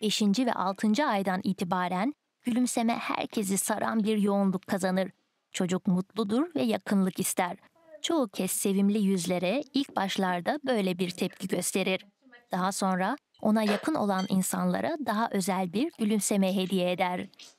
5. ve 6. aydan itibaren gülümseme herkesi saran bir yoğunluk kazanır. Çocuk mutludur ve yakınlık ister. Çoğu kez sevimli yüzlere ilk başlarda böyle bir tepki gösterir. Daha sonra ona yakın olan insanlara daha özel bir gülümseme hediye eder.